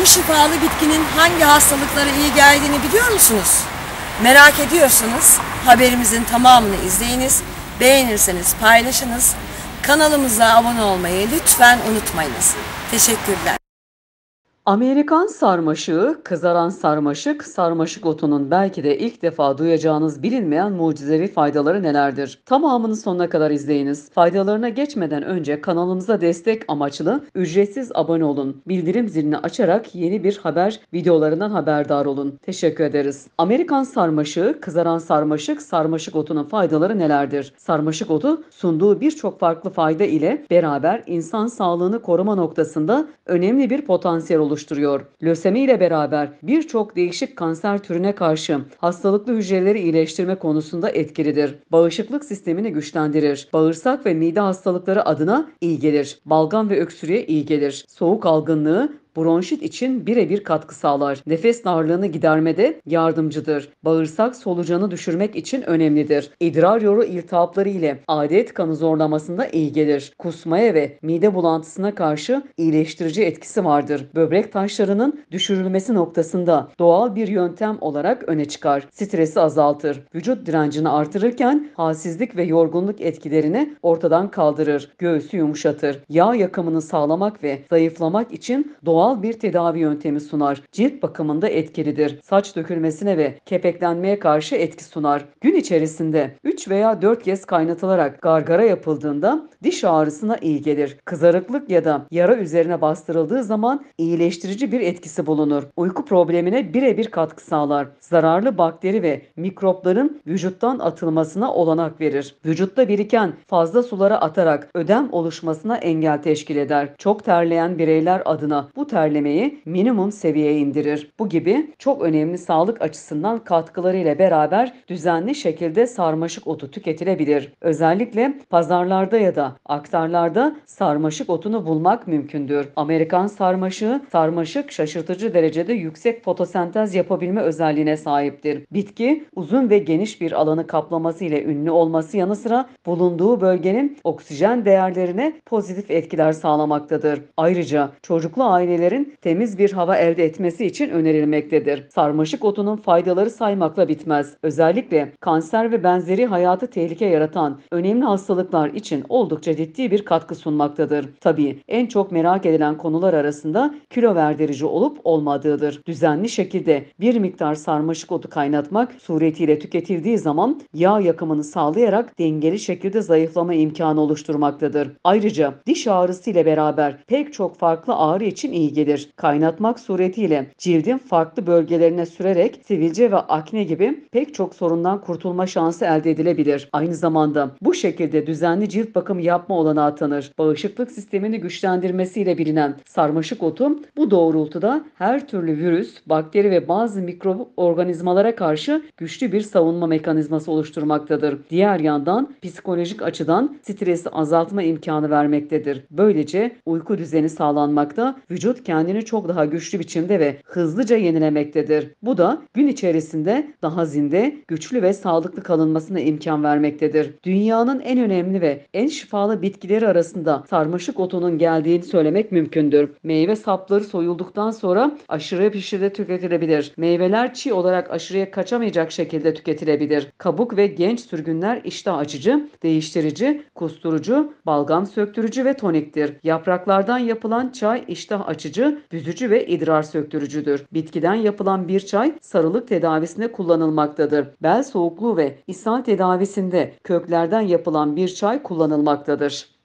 Bu şifalı bitkinin hangi hastalıklara iyi geldiğini biliyor musunuz? Merak ediyorsunuz. haberimizin tamamını izleyiniz, beğenirseniz paylaşınız, kanalımıza abone olmayı lütfen unutmayınız. Teşekkürler. Amerikan sarmaşığı, kızaran sarmaşık, sarmaşık otunun belki de ilk defa duyacağınız bilinmeyen mucizevi faydaları nelerdir? Tamamını sonuna kadar izleyiniz. Faydalarına geçmeden önce kanalımıza destek amaçlı ücretsiz abone olun. Bildirim zilini açarak yeni bir haber videolarından haberdar olun. Teşekkür ederiz. Amerikan sarmaşığı, kızaran sarmaşık, sarmaşık otunun faydaları nelerdir? Sarmaşık otu sunduğu birçok farklı fayda ile beraber insan sağlığını koruma noktasında önemli bir potansiyel oluşturuyor oluşturuyor. Lösemi ile beraber birçok değişik kanser türüne karşı hastalıklı hücreleri iyileştirme konusunda etkilidir. Bağışıklık sistemini güçlendirir. Bağırsak ve mide hastalıkları adına iyi gelir. Balgam ve öksürüğe iyi gelir. Soğuk algınlığı bronşit için birebir katkı sağlar. Nefes darlığını gidermede yardımcıdır. Bağırsak solucanı düşürmek için önemlidir. İdrar yoru iltihapları ile adet kanı zorlamasında iyi gelir. Kusmaya ve mide bulantısına karşı iyileştirici etkisi vardır. Böbrek taşlarının düşürülmesi noktasında doğal bir yöntem olarak öne çıkar. Stresi azaltır. Vücut direncini artırırken halsizlik ve yorgunluk etkilerini ortadan kaldırır. Göğsü yumuşatır. Yağ yakımını sağlamak ve zayıflamak için doğal doğal bir tedavi yöntemi sunar. Cilt bakımında etkilidir. Saç dökülmesine ve kepeklenmeye karşı etki sunar. Gün içerisinde 3 veya 4 kez kaynatılarak gargara yapıldığında diş ağrısına iyi gelir. Kızarıklık ya da yara üzerine bastırıldığı zaman iyileştirici bir etkisi bulunur. Uyku problemine birebir katkı sağlar. Zararlı bakteri ve mikropların vücuttan atılmasına olanak verir. Vücutta biriken fazla sulara atarak ödem oluşmasına engel teşkil eder. Çok terleyen bireyler adına bu terlemeyi minimum seviyeye indirir. Bu gibi çok önemli sağlık açısından katkılarıyla beraber düzenli şekilde sarmaşık otu tüketilebilir. Özellikle pazarlarda ya da aktarlarda sarmaşık otunu bulmak mümkündür. Amerikan sarmaşığı, sarmaşık şaşırtıcı derecede yüksek fotosentez yapabilme özelliğine sahiptir. Bitki uzun ve geniş bir alanı kaplaması ile ünlü olması yanı sıra bulunduğu bölgenin oksijen değerlerine pozitif etkiler sağlamaktadır. Ayrıca çocuklu aileler bahçelerin temiz bir hava elde etmesi için önerilmektedir. Sarmaşık otunun faydaları saymakla bitmez. Özellikle kanser ve benzeri hayatı tehlike yaratan önemli hastalıklar için oldukça ciddi bir katkı sunmaktadır. Tabii en çok merak edilen konular arasında kilo verdirici olup olmadığıdır. Düzenli şekilde bir miktar sarmaşık otu kaynatmak suretiyle tüketildiği zaman yağ yakımını sağlayarak dengeli şekilde zayıflama imkanı oluşturmaktadır. Ayrıca diş ağrısı ile beraber pek çok farklı ağrı için iyi gelir. Kaynatmak suretiyle cildin farklı bölgelerine sürerek sivilce ve akne gibi pek çok sorundan kurtulma şansı elde edilebilir. Aynı zamanda bu şekilde düzenli cilt bakımı yapma olanağı tanır. Bağışıklık sistemini güçlendirmesiyle bilinen sarmaşık otu bu doğrultuda her türlü virüs, bakteri ve bazı mikroorganizmalara karşı güçlü bir savunma mekanizması oluşturmaktadır. Diğer yandan psikolojik açıdan stresi azaltma imkanı vermektedir. Böylece uyku düzeni sağlanmakta, vücut kendini çok daha güçlü biçimde ve hızlıca yenilemektedir. Bu da gün içerisinde daha zinde, güçlü ve sağlıklı kalınmasına imkan vermektedir. Dünyanın en önemli ve en şifalı bitkileri arasında sarmaşık otunun geldiğini söylemek mümkündür. Meyve sapları soyulduktan sonra aşırı pişirde tüketilebilir. Meyveler çiğ olarak aşırıya kaçamayacak şekilde tüketilebilir. Kabuk ve genç sürgünler iştah açıcı, değiştirici, kusturucu, balgam söktürücü ve toniktir. Yapraklardan yapılan çay iştah açıcı açıcı, büzücü ve idrar söktürücüdür. Bitkiden yapılan bir çay sarılık tedavisinde kullanılmaktadır. Bel soğukluğu ve ishal tedavisinde köklerden yapılan bir çay kullanılmaktadır.